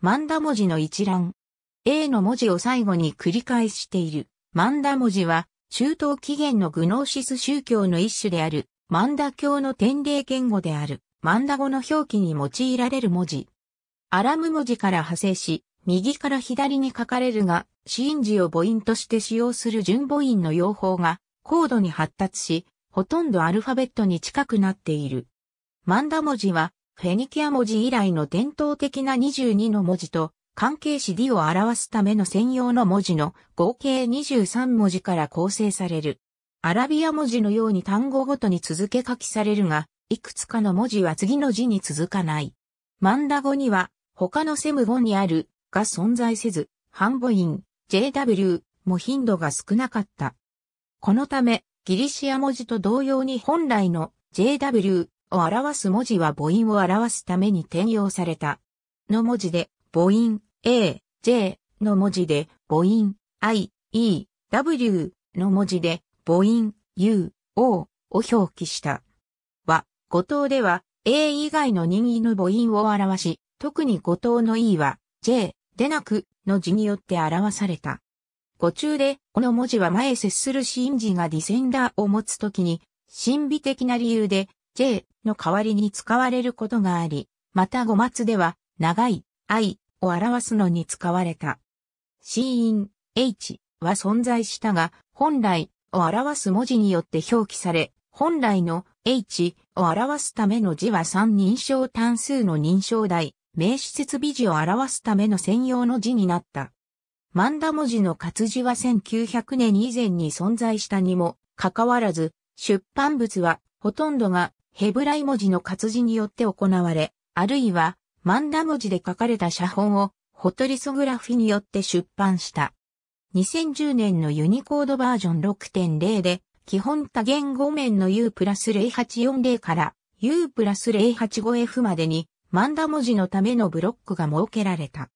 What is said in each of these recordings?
マンダ文字の一覧。A の文字を最後に繰り返している。マンダ文字は、中東起源のグノーシス宗教の一種である、マンダ教の典礼言語である、マンダ語の表記に用いられる文字。アラム文字から派生し、右から左に書かれるが、シン字を母音として使用する純母音の用法が高度に発達し、ほとんどアルファベットに近くなっている。マンダ文字はフェニキア文字以来の伝統的な22の文字と関係詞 D を表すための専用の文字の合計23文字から構成される。アラビア文字のように単語ごとに続け書きされるが、いくつかの文字は次の字に続かない。マンダ語には他のセム語にあるが存在せず、半母音 JW も頻度が少なかった。このため、ギリシア文字と同様に本来の JW を表す文字は母音を表すために転用された。の文字で、母音 A、J の文字で、母音 I、E、W の文字で、母音 U、O を表記した。は、五島では A 以外の任意の母音を表し、特に五島の E は J でなくの字によって表された。語中で、この文字は前接するンジがディセンダーを持つときに、神秘的な理由で J の代わりに使われることがあり、また語末では、長い、愛を表すのに使われた。死因、H は存在したが、本来を表す文字によって表記され、本来の H を表すための字は三認証単数の認証代、名詞設備字を表すための専用の字になった。万田文字の活字は1900年以前に存在したにも、かかわらず、出版物はほとんどがヘブライ文字の活字によって行われ、あるいは漫画文字で書かれた写本をホトリソグラフィによって出版した。2010年のユニコードバージョン6.0で、基本多言語面の U プラス0840から U プラス 085F までに、漫画文字のためのブロックが設けられた。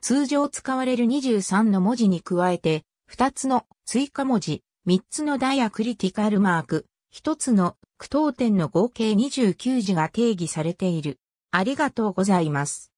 通常使われる23の文字に加えて、2つの追加文字、3つのダイアクリティカルマーク、一つの句読点の合計29字が定義されている。ありがとうございます。